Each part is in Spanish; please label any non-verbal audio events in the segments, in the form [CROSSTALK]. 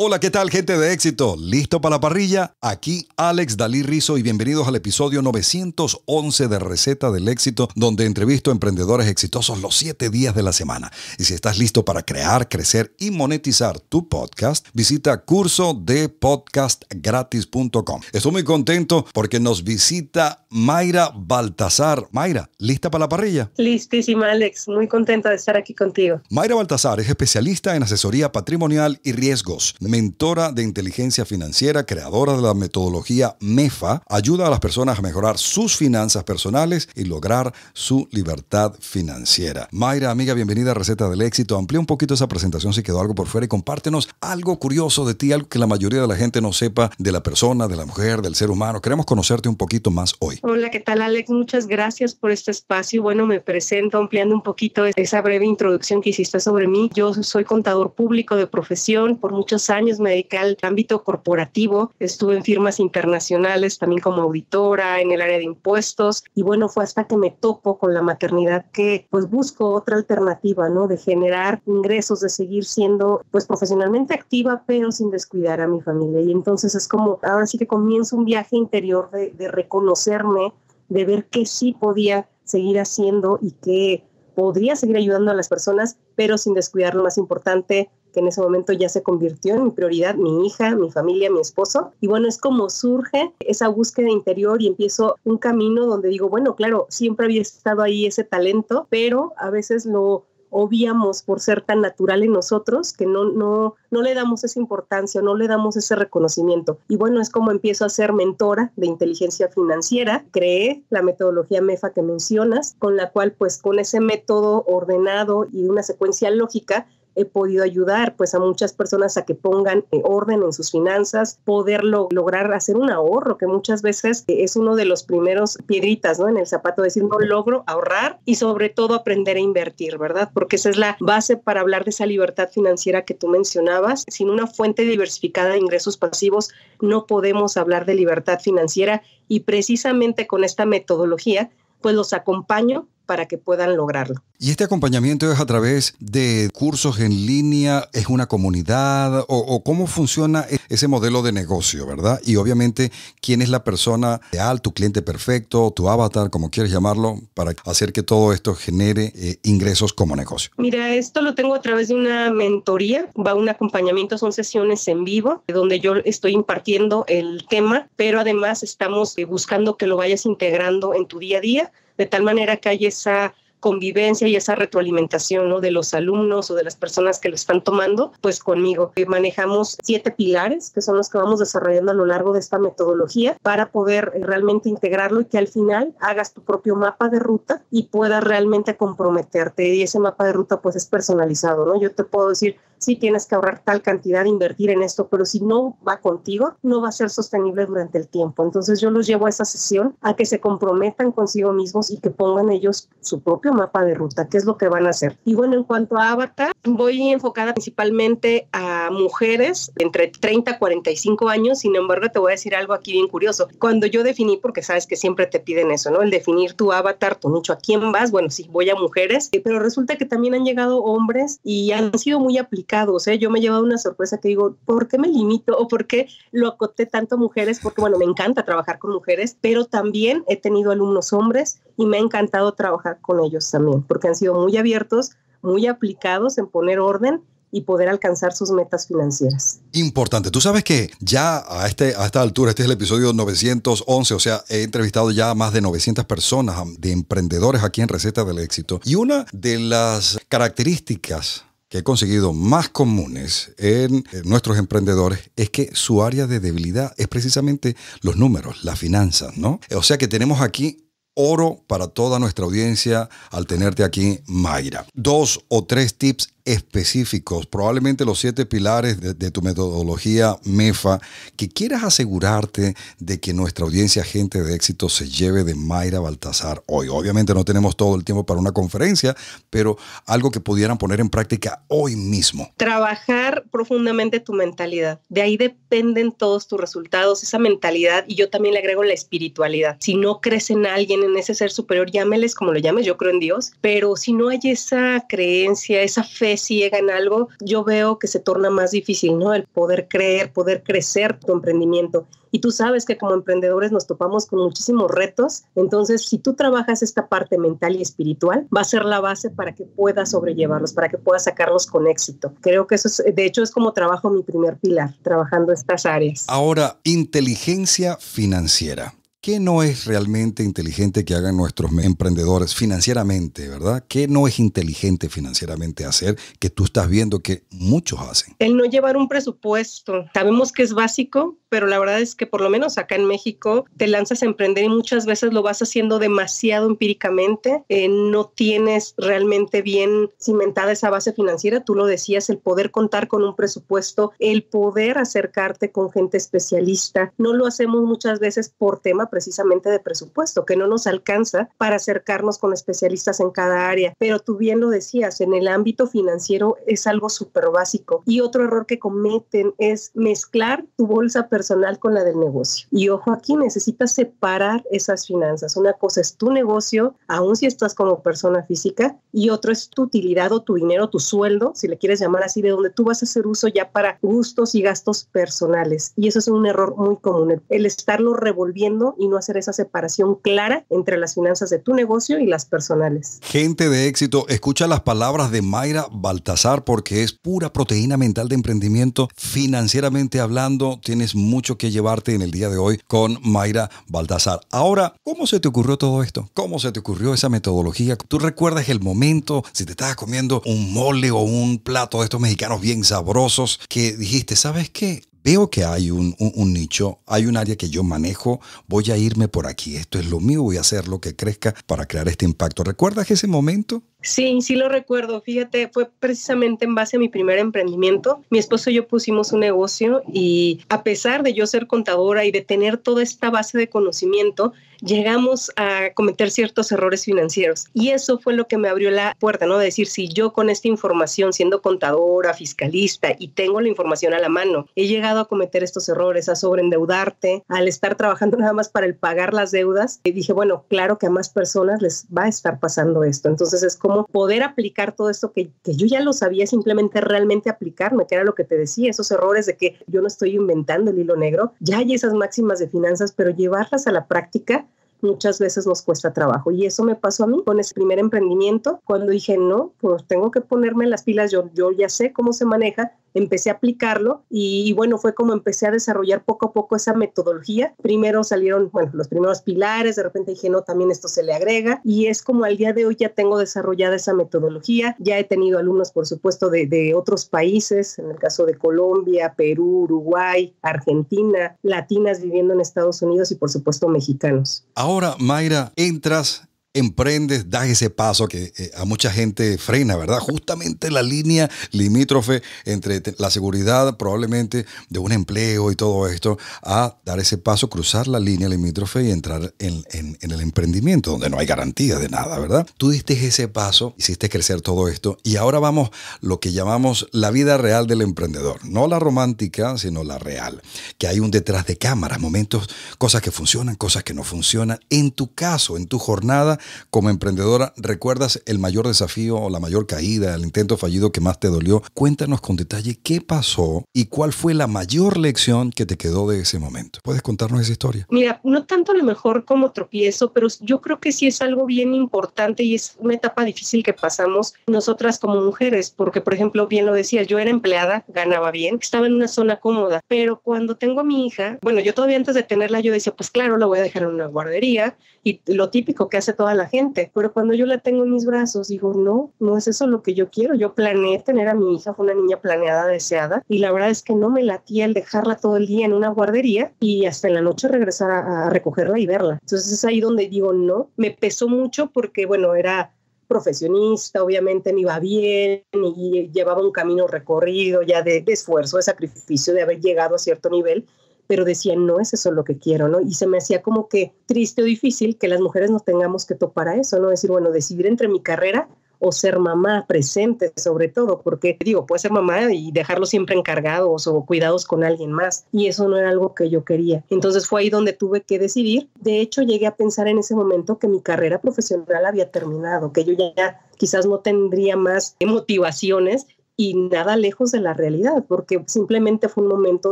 Hola, ¿qué tal gente de éxito? ¿Listo para la parrilla? Aquí Alex Dalí Rizo y bienvenidos al episodio 911 de Receta del Éxito, donde entrevisto a emprendedores exitosos los 7 días de la semana. Y si estás listo para crear, crecer y monetizar tu podcast, visita curso de podcastgratis.com. Estoy muy contento porque nos visita Mayra Baltasar. Mayra, ¿lista para la parrilla? Listísima, Alex. Muy contenta de estar aquí contigo. Mayra Baltasar es especialista en asesoría patrimonial y riesgos mentora de inteligencia financiera, creadora de la metodología MEFA, ayuda a las personas a mejorar sus finanzas personales y lograr su libertad financiera. Mayra, amiga, bienvenida a Receta del Éxito. Amplía un poquito esa presentación si quedó algo por fuera y compártenos algo curioso de ti, algo que la mayoría de la gente no sepa de la persona, de la mujer, del ser humano. Queremos conocerte un poquito más hoy. Hola, ¿qué tal Alex? Muchas gracias por este espacio. Bueno, me presento ampliando un poquito esa breve introducción que hiciste sobre mí. Yo soy contador público de profesión por muchos años años me dediqué al ámbito corporativo, estuve en firmas internacionales también como auditora en el área de impuestos y bueno, fue hasta que me topo con la maternidad que pues busco otra alternativa, ¿no? De generar ingresos, de seguir siendo pues profesionalmente activa, pero sin descuidar a mi familia. Y entonces es como, ahora sí que comienzo un viaje interior de, de reconocerme, de ver qué sí podía seguir haciendo y qué podría seguir ayudando a las personas, pero sin descuidar lo más importante, que en ese momento ya se convirtió en mi prioridad, mi hija, mi familia, mi esposo. Y bueno, es como surge esa búsqueda interior y empiezo un camino donde digo, bueno, claro, siempre había estado ahí ese talento, pero a veces lo obviamos por ser tan natural en nosotros que no, no, no le damos esa importancia, no le damos ese reconocimiento. Y bueno, es como empiezo a ser mentora de inteligencia financiera. Creé la metodología MEFA que mencionas, con la cual pues con ese método ordenado y una secuencia lógica he podido ayudar pues a muchas personas a que pongan eh, orden en sus finanzas, poderlo lograr hacer un ahorro que muchas veces eh, es uno de los primeros piedritas, ¿no? En el zapato decir, no logro ahorrar y sobre todo aprender a invertir, ¿verdad? Porque esa es la base para hablar de esa libertad financiera que tú mencionabas. Sin una fuente diversificada de ingresos pasivos no podemos hablar de libertad financiera y precisamente con esta metodología pues los acompaño para que puedan lograrlo. ¿Y este acompañamiento es a través de cursos en línea? ¿Es una comunidad? ¿O, cómo funciona e-, ese modelo de negocio, verdad? Y obviamente, ¿quién es la persona ideal, tu cliente perfecto, tu avatar, como quieres llamarlo, para hacer que todo esto genere eh, ingresos como negocio? Mira, esto lo tengo a través de una mentoría, va un acompañamiento, son sesiones en vivo, donde yo estoy impartiendo el tema, pero además estamos eh, buscando que lo vayas integrando en tu día a día de tal manera que hay esa convivencia y esa retroalimentación ¿no? de los alumnos o de las personas que lo están tomando, pues conmigo. Eh, manejamos siete pilares que son los que vamos desarrollando a lo largo de esta metodología para poder eh, realmente integrarlo y que al final hagas tu propio mapa de ruta y puedas realmente comprometerte. Y ese mapa de ruta pues es personalizado, ¿no? Yo te puedo decir, sí tienes que ahorrar tal cantidad, invertir en esto, pero si no va contigo, no va a ser sostenible durante el tiempo. Entonces yo los llevo a esa sesión a que se comprometan consigo mismos y que pongan ellos su propio mapa de ruta, qué es lo que van a hacer. Y bueno, en cuanto a Avatar, voy enfocada principalmente a mujeres entre 30 a 45 años, sin embargo te voy a decir algo aquí bien curioso. Cuando yo definí, porque sabes que siempre te piden eso, ¿no? El definir tu avatar, tu nicho, ¿a quién vas? Bueno, sí, voy a mujeres, eh, pero resulta que también han llegado hombres y han sido muy aplicados o ¿eh? Yo me he llevado una sorpresa que digo, ¿por qué me limito o por qué lo acoté tanto a mujeres? Porque, bueno, me encanta trabajar con mujeres, pero también he tenido alumnos hombres y me ha encantado trabajar con ellos también, porque han sido muy abiertos, muy aplicados en poner orden y poder alcanzar sus metas financieras. Importante. Tú sabes que ya a, este, a esta altura, este es el episodio 911, o sea, he entrevistado ya a más de 900 personas de emprendedores aquí en Receta del Éxito. Y una de las características que he conseguido más comunes en nuestros emprendedores es que su área de debilidad es precisamente los números, las finanzas, ¿no? O sea que tenemos aquí oro para toda nuestra audiencia al tenerte aquí, Mayra. Dos o tres tips específicos, probablemente los siete pilares de, tu metodología MEFA, que quieras asegurarte de que nuestra audiencia Gente de Éxito se lleve de Mayra Baltasar hoy. Obviamente no tenemos todo el tiempo para una conferencia, pero algo que pudieran poner en práctica hoy mismo. Trabajar profundamente tu mentalidad. De ahí dependen todos tus resultados, esa mentalidad, y yo también le agrego la espiritualidad. Si no crees en alguien, en ese ser superior, llámeles como lo llames, yo creo en Dios, pero si no hay esa creencia, esa fe, ciega en algo, yo veo que se torna más difícil, ¿no? El poder creer, poder crecer tu emprendimiento. Y tú sabes que como emprendedores nos topamos con muchísimos retos, entonces si tú trabajas esta parte mental y espiritual, va a ser la base para que puedas sobrellevarlos, para que puedas sacarlos con éxito. Creo que eso es, de hecho, es como trabajo mi primer pilar, trabajando estas áreas. Ahora, inteligencia financiera. ¿Qué no es realmente inteligente que hagan nuestros emprendedores financieramente, verdad? ¿Qué no es inteligente financieramente hacer que tú estás viendo que muchos hacen? El no llevar un presupuesto. Sabemos que es básico, pero la verdad es que por lo menos acá en México te lanzas a emprender y muchas veces lo vas haciendo demasiado empíricamente. Eh, no tienes realmente bien cimentada esa base financiera. Tú lo decías, el poder contar con un presupuesto, el poder acercarte con gente especialista. No lo hacemos muchas veces por tema precisamente de presupuesto, que no nos alcanza para acercarnos con especialistas en cada área. Pero tú bien lo decías, en el ámbito financiero es algo súper básico. Y otro error que cometen es mezclar tu bolsa personal con la del negocio. Y ojo aquí, necesitas separar esas finanzas. Una cosa es tu negocio, aun si estás como persona física, y otro es tu utilidad o tu dinero, tu sueldo, si le quieres llamar así, de donde tú vas a hacer uso ya para gustos y gastos personales. Y eso es un error muy común, el estarlo revolviendo y no hacer esa separación clara entre las finanzas de tu negocio y las personales. Gente de éxito, escucha las palabras de Mayra Baltasar porque es pura proteína mental de emprendimiento. Financieramente hablando, tienes mucho que llevarte en el día de hoy con Mayra Baltasar. Ahora, ¿cómo se te ocurrió todo esto? ¿Cómo se te ocurrió esa metodología? ¿Tú recuerdas el momento si te estabas comiendo un mole o un plato de estos mexicanos bien sabrosos que dijiste, ¿sabes qué? veo que hay un, nicho, hay un área que yo manejo, voy a irme por aquí, esto es lo mío, voy a hacer lo que crezca para crear este impacto. ¿Recuerdas ese momento? Sí, sí lo recuerdo. Fíjate, fue precisamente en base a mi primer emprendimiento. Mi esposo y yo pusimos un negocio y a pesar de yo ser contadora y de tener toda esta base de conocimiento, llegamos a cometer ciertos errores financieros. Y eso fue lo que me abrió la puerta, ¿no? De decir, si yo con esta información, siendo contadora, fiscalista, y tengo la información a la mano, he llegado a cometer estos errores, a sobreendeudarte, al estar trabajando [LAUGHS] nada más para el pagar las deudas, y eh, dije, bueno, claro que a más personas les va a estar pasando esto. Entonces es como poder aplicar todo esto que, yo ya lo sabía, simplemente realmente aplicarme, que era lo que te decía, esos errores de que yo no estoy inventando el hilo negro, ya hay esas máximas de finanzas, pero llevarlas a la práctica muchas veces nos cuesta trabajo. Y eso me pasó a mí con ese primer emprendimiento, cuando dije, no, pues tengo que ponerme las pilas, yo, yo ya sé cómo se maneja, empecé a aplicarlo y, bueno, fue como empecé a desarrollar poco a poco esa metodología. Primero salieron, bueno, los primeros pilares, de repente dije, no, también esto se le agrega y es como al día de hoy ya tengo desarrollada esa metodología. Ya he tenido alumnos, por supuesto, de, de otros países, en el caso de Colombia, Perú, Uruguay, Argentina, latinas viviendo en Estados Unidos y por supuesto mexicanos. Ahora, Mayra, entras emprendes, das ese paso que eh, a mucha gente frena, ¿verdad? Justamente la línea limítrofe entre la seguridad probablemente de un empleo y todo esto, a dar ese paso, cruzar la línea limítrofe y entrar en, el emprendimiento, donde no hay garantía de nada, ¿verdad? Tú diste ese paso, hiciste crecer todo esto y ahora vamos lo que llamamos la vida real del emprendedor, no la romántica, sino la real, que hay un detrás de cámara, momentos, cosas que funcionan, cosas que no funcionan, en tu caso, en tu jornada, como emprendedora, ¿recuerdas el mayor desafío o la mayor caída, el intento fallido que más te dolió? Cuéntanos con detalle qué pasó y cuál fue la mayor lección que te quedó de ese momento. ¿Puedes contarnos esa historia? Mira, no tanto a lo mejor como tropiezo, pero yo creo que sí es algo bien importante y es una etapa difícil que pasamos nosotras como mujeres, porque por ejemplo, bien lo decía, yo era empleada, ganaba bien, estaba en una zona cómoda, pero cuando tengo a mi hija, bueno, yo todavía antes de tenerla yo decía, pues claro, la voy a dejar en una guardería y lo típico que hace toda la gente, pero cuando yo la tengo en mis brazos, digo, no, no es eso lo que yo quiero. Yo planeé tener a mi hija, fue una niña planeada, deseada, y la verdad es que no me latía el dejarla todo el día en una guardería y hasta en la noche regresar a, recogerla y verla. Entonces es ahí donde digo, no, me pesó mucho porque, bueno, era profesionista, obviamente me iba bien y llevaba un camino recorrido ya de, esfuerzo, de sacrificio, de haber llegado a cierto nivel pero decía, no es eso lo que quiero, ¿no? Y se me hacía como que triste o difícil que las mujeres nos tengamos que topar a eso, ¿no? Decir, bueno, decidir entre mi carrera o ser mamá presente sobre todo, porque digo, puede ser mamá y dejarlo siempre encargados o cuidados con alguien más, y eso no era algo que yo quería. Entonces fue ahí donde tuve que decidir. De hecho, llegué a pensar en ese momento que mi carrera profesional había terminado, que yo ya quizás no tendría más motivaciones y nada lejos de la realidad, porque simplemente fue un momento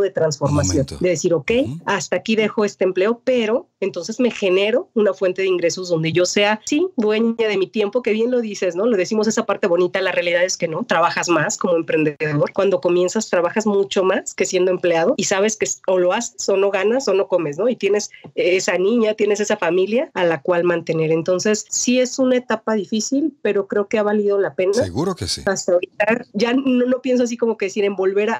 de transformación, de decir, ok, hasta aquí dejo este empleo, pero entonces me genero una fuente de ingresos donde yo sea, sí, dueña de mi tiempo, que bien lo dices, ¿no? Le decimos esa parte bonita, la realidad es que no, trabajas más como emprendedor, cuando comienzas trabajas mucho más que siendo empleado y sabes que o lo haces o no ganas o no comes, ¿no? Y tienes esa niña, tienes esa familia a la cual mantener. Entonces, sí es una etapa difícil, pero creo que ha valido la pena. Seguro que sí. Hasta ahorita ya no, pienso así como que decir en volver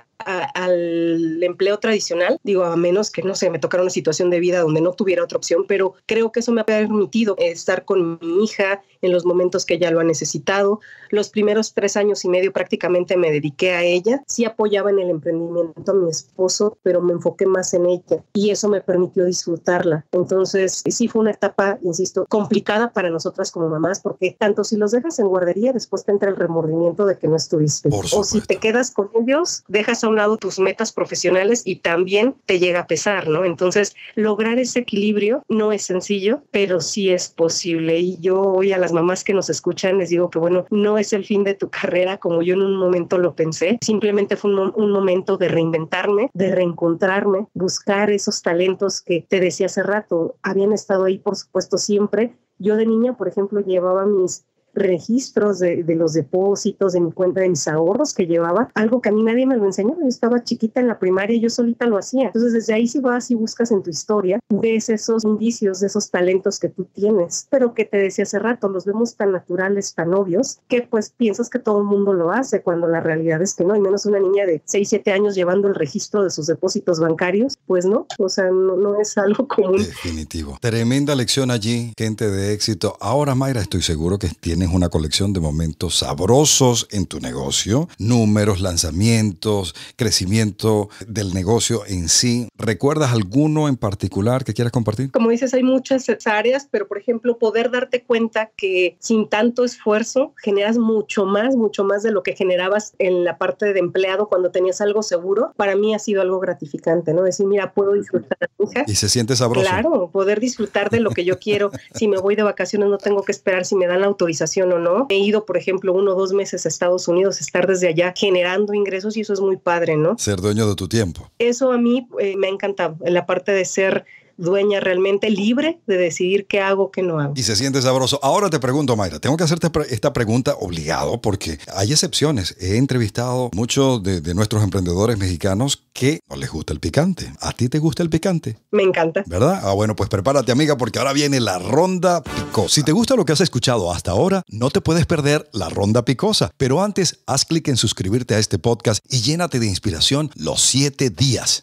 al empleo tradicional, digo, a menos que, no sé, me tocara una situación de vida donde no tuviera otra opción, pero creo que eso me ha permitido estar con mi hija en los momentos que ella lo ha necesitado. Los primeros tres años y medio prácticamente me dediqué a ella. Sí apoyaba en el emprendimiento a mi esposo, pero me enfoqué más en ella y eso me permitió disfrutarla. Entonces, sí fue una etapa, insisto, complicada para nosotras como mamás, porque tanto si los dejas en guardería, después te entra el remordimiento de que no estuviste o si te quedas con ellos, dejas a un lado tus metas profesionales y también te llega a pesar, ¿no? Entonces, lograr ese equilibrio no es sencillo, pero sí es posible. Y yo hoy a las mamás que nos escuchan les digo que, bueno, no es el fin de tu carrera como yo en un momento lo pensé, simplemente fue un momento de reinventarme, de reencontrarme, buscar esos talentos que te decía hace rato, habían estado ahí, por supuesto, siempre. Yo de niña, por ejemplo, llevaba mis registros de, los depósitos, de mi cuenta, de mis ahorros que llevaba, algo que a mí nadie me lo enseñó, yo estaba chiquita en la primaria y yo solita lo hacía. Entonces, desde ahí si vas y buscas en tu historia, ves esos indicios, de esos talentos que tú tienes, pero que te decía hace rato, los vemos tan naturales, tan obvios, que pues piensas que todo el mundo lo hace, cuando la realidad es que no, y menos una niña de 6, 7 años llevando el registro de sus depósitos bancarios, pues no, o sea, no, es algo como Definitivo. Tremenda lección allí, gente de éxito. Ahora, Mayra, estoy seguro que tiene tienes una colección de momentos sabrosos en tu negocio, números, lanzamientos, crecimiento del negocio en sí. ¿Recuerdas alguno en particular que quieras compartir? Como dices, hay muchas áreas, pero por ejemplo, poder darte cuenta que sin tanto esfuerzo generas mucho más, mucho más de lo que generabas en la parte de empleado cuando tenías algo seguro, para mí ha sido algo gratificante, ¿no? Decir, mira, puedo disfrutar Y se siente sabroso. Claro, poder disfrutar de lo que yo quiero. si me voy de vacaciones no tengo que esperar si me dan la autorización o no. He ido, por ejemplo, uno o dos meses a Estados Unidos, estar desde allá generando ingresos y eso es muy padre, ¿no? Ser dueño de tu tiempo. Eso a mí eh, me ha encantado, la parte de ser dueña realmente libre de decidir qué hago, qué no hago. Y se siente sabroso. Ahora te pregunto, Mayra, tengo que hacerte esta pregunta obligado porque hay excepciones. He entrevistado muchos de, nuestros emprendedores mexicanos que no les gusta el picante. ¿A ti te gusta el picante? Me encanta. ¿Verdad? Ah, bueno, pues prepárate, amiga, porque ahora viene la ronda picosa. Si te gusta lo que has escuchado hasta ahora, no te puedes perder la ronda picosa. Pero antes, haz clic en suscribirte a este podcast y llénate de inspiración los siete días.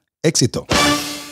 Éxito.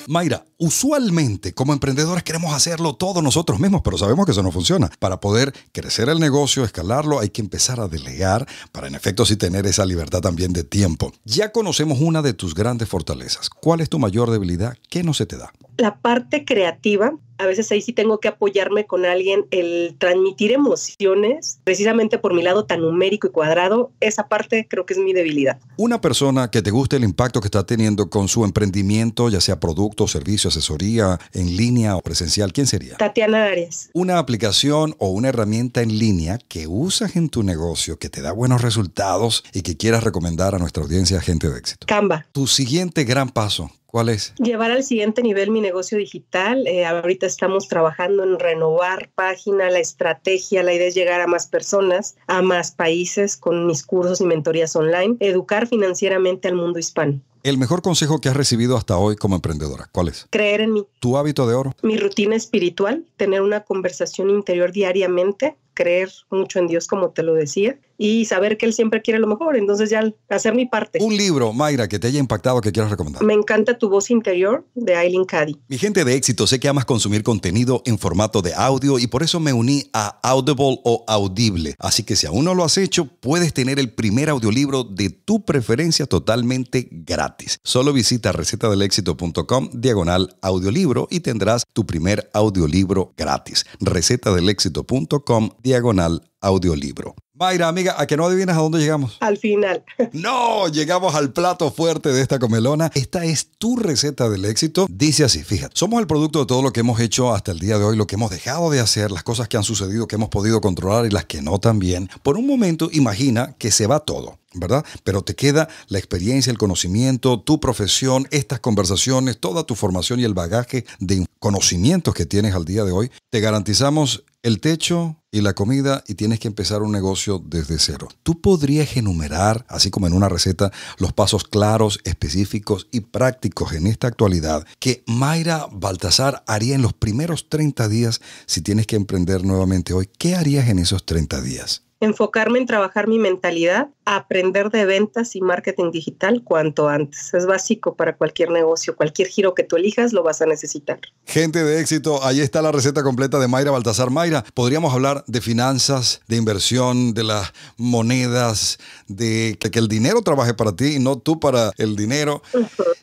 Mayra, usualmente como emprendedores queremos hacerlo todos nosotros mismos, pero sabemos que eso no funciona. Para poder crecer el negocio, escalarlo, hay que empezar a delegar para en efecto sí tener esa libertad también de tiempo. Ya conocemos una de tus grandes fortalezas. ¿Cuál es tu mayor debilidad? ¿Qué no se te da? la parte creativa, a veces ahí sí tengo que apoyarme con alguien, el transmitir emociones, precisamente por mi lado tan numérico y cuadrado, esa parte creo que es mi debilidad. Una persona que te guste el impacto que está teniendo con su emprendimiento, ya sea producto, servicio, asesoría, en línea o presencial, ¿quién sería? Tatiana Arias. Una aplicación o una herramienta en línea que usas en tu negocio, que te da buenos resultados y que quieras recomendar a nuestra audiencia gente de éxito. Canva. Tu siguiente gran paso, ¿Cuál es? Llevar al siguiente nivel mi negocio digital. Eh, ahorita estamos trabajando en renovar página, la estrategia, la idea es llegar a más personas, a más países con mis cursos y mentorías online, educar financieramente al mundo hispano. El mejor consejo que has recibido hasta hoy como emprendedora, ¿cuál es? Creer en mí. ¿Tu hábito de oro? Mi rutina espiritual, tener una conversación interior diariamente, creer mucho en Dios, como te lo decía, y saber que Él siempre quiere lo mejor. Entonces ya hacer mi parte. Un libro, Mayra, que te haya impactado, que quieras recomendar. Me encanta Tu voz interior de Aileen Cady. Mi gente de éxito, sé que amas consumir contenido en formato de audio y por eso me uní a Audible o Audible. Así que si aún no lo has hecho, puedes tener el primer audiolibro de tu preferencia totalmente gratis. Solo visita recetadelexito.com diagonal audiolibro y tendrás tu primer audiolibro gratis. recetadelexito.com diagonal diagonal audiolibro. Mayra, amiga, ¿a que no adivinas a dónde llegamos? Al final. [LAUGHS] No, llegamos al plato fuerte de esta comelona. Esta es tu receta del éxito. Dice así, fíjate, somos el producto de todo lo que hemos hecho hasta el día de hoy, lo que hemos dejado de hacer, las cosas que han sucedido, que hemos podido controlar y las que no también. Por un momento, imagina que se va todo. ¿Verdad? Pero te queda la experiencia, el conocimiento, tu profesión, estas conversaciones, toda tu formación y el bagaje de conocimientos que tienes al día de hoy. Te garantizamos el techo, y la comida y tienes que empezar un negocio desde cero. Tú podrías enumerar, así como en una receta, los pasos claros, específicos y prácticos en esta actualidad que Mayra Baltasar haría en los primeros 30 días si tienes que emprender nuevamente hoy. ¿Qué harías en esos 30 días? enfocarme en trabajar mi mentalidad, aprender de ventas y marketing digital cuanto antes. Es básico para cualquier negocio, cualquier giro que tú elijas lo vas a necesitar. Gente de éxito, ahí está la receta completa de Mayra Baltasar. Mayra, podríamos hablar de finanzas, de inversión, de las monedas, de que, el dinero trabaje para ti y no tú para el dinero.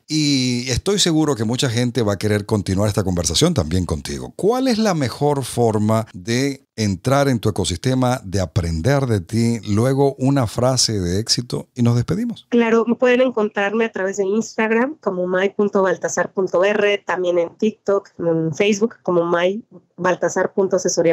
Y estoy seguro que mucha gente va a querer continuar esta conversación también contigo. ¿Cuál es la mejor forma de entrar en tu ecosistema, de aprender de ti, luego una frase de éxito y nos despedimos. Claro, pueden encontrarme a través de Instagram como my.baltasar.r, también en TikTok, en Facebook como my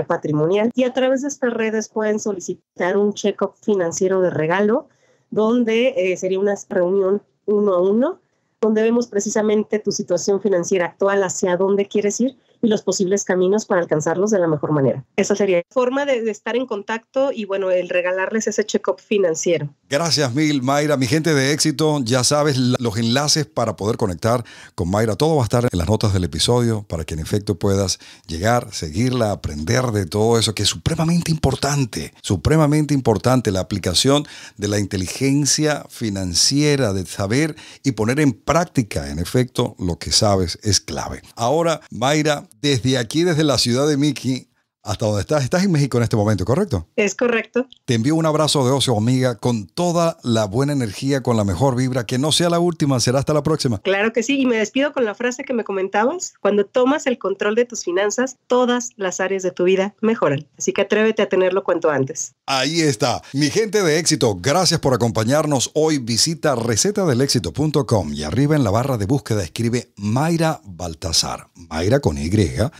patrimonial y a través de estas redes pueden solicitar un check-up financiero de regalo donde eh, sería una reunión uno a uno donde vemos precisamente tu situación financiera actual, hacia dónde quieres ir y los posibles caminos para alcanzarlos de la mejor manera. Esa sería la forma de, estar en contacto y bueno, el regalarles ese check-up financiero. Gracias mil, Mayra. Mi gente de éxito, ya sabes los enlaces para poder conectar con Mayra. Todo va a estar en las notas del episodio para que en efecto puedas llegar, seguirla, aprender de todo eso que es supremamente importante, supremamente importante la aplicación de la inteligencia financiera, de saber y poner en práctica, en efecto, lo que sabes es clave. Ahora, Mayra, desde aquí, desde la ciudad de Mickey, hasta dónde estás. Estás en México en este momento, ¿correcto? Es correcto. Te envío un abrazo de ocio, amiga, con toda la buena energía, con la mejor vibra, que no sea la última, será hasta la próxima. Claro que sí, y me despido con la frase que me comentabas, cuando tomas el control de tus finanzas, todas las áreas de tu vida mejoran. Así que atrévete a tenerlo cuanto antes. Ahí está. Mi gente de éxito, gracias por acompañarnos hoy. Visita recetadelexito.com y arriba en la barra de búsqueda escribe Mayra Baltasar. Mayra con Y,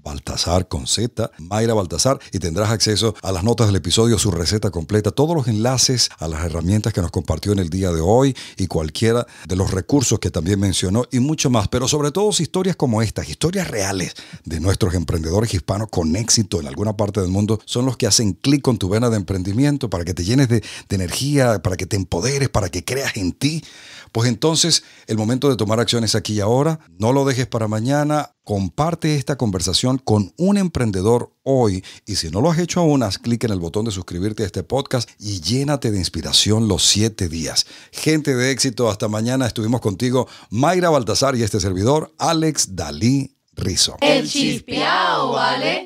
Baltasar con Z, Mayra Baltasar y tendrás acceso a las notas del episodio, su receta completa, todos los enlaces a las herramientas que nos compartió en el día de hoy y cualquiera de los recursos que también mencionó y mucho más, pero sobre todo historias como estas, historias reales de nuestros emprendedores hispanos con éxito en alguna parte del mundo, son los que hacen clic con tu vena de emprendimiento para que te llenes de, de energía, para que te empoderes, para que creas en ti. Pues entonces el momento de tomar acciones aquí y ahora. No lo dejes para mañana Comparte esta conversación con un emprendedor hoy y si no lo has hecho aún, haz clic en el botón de suscribirte a este podcast y llénate de inspiración los siete días. Gente de éxito, hasta mañana estuvimos contigo Mayra Baltasar y este servidor Alex Dalí Rizo. El ¿vale?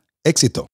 Éxito.